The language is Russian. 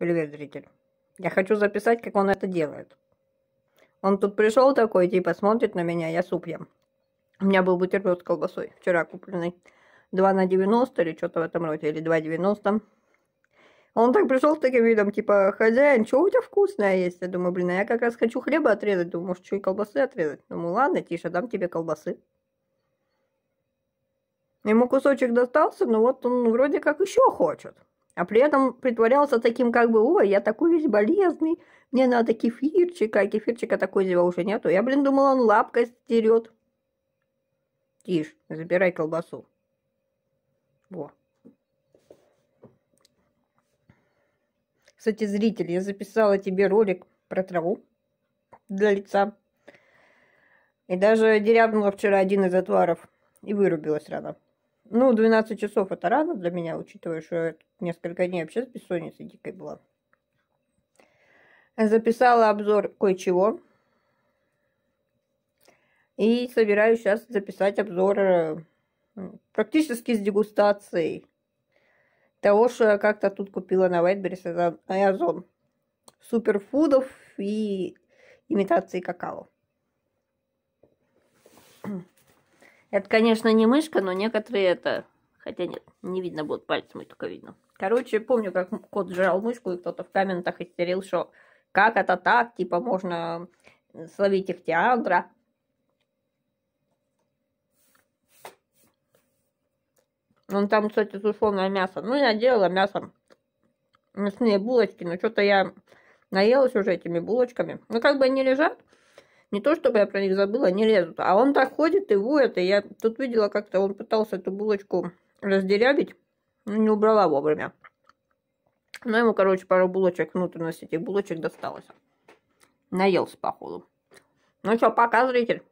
Привет, зритель. Я хочу записать, как он это делает. Он тут пришел такой, типа, смотрит на меня, я суп ем. У меня был бутерброд с колбасой, вчера купленный. 2 на 90 или что-то в этом роде, или 2,90. Он так пришел с таким видом, типа, хозяин, что у тебя вкусное есть? Я думаю, блин, а я как раз хочу хлеба отрезать. Думаю, может, что и колбасы отрезать? Думаю, ладно, тише, дам тебе колбасы. Ему кусочек достался, но вот он вроде как еще хочет а при этом притворялся таким как бы, ой, я такой весь болезный, мне надо кефирчика, а кефирчика такой зева уже нету. Я, блин, думала, он лапкой стерет. Тише, забирай колбасу. Во. Кстати, зритель, я записала тебе ролик про траву для лица. И даже дерябнула вчера один из отваров и вырубилась рано. Ну, 12 часов это рано для меня, учитывая, что я несколько дней вообще с бессонницей дикой была. Записала обзор кое-чего. И собираюсь сейчас записать обзор э, практически с дегустацией того, что я как-то тут купила на Вайтберрис и Озон. Суперфудов и имитации какао. Это, конечно, не мышка, но некоторые это... Хотя нет, не видно будет пальцем, и только видно. Короче, помню, как кот жрал мышку, и кто-то в комментах истерил, что как это так, типа можно словить их тиагра. Он там, кстати, тушеное мясо. Ну, я делала мясо, мясные булочки, но что-то я наелась уже этими булочками. Ну, как бы они лежат, не то, чтобы я про них забыла, они лезут. А он так ходит и воет, и я тут видела как-то, он пытался эту булочку раздерябить, но не убрала вовремя. но ему, короче, пару булочек внутренности этих булочек досталось. Наелся, походу. Ну что, пока, зритель.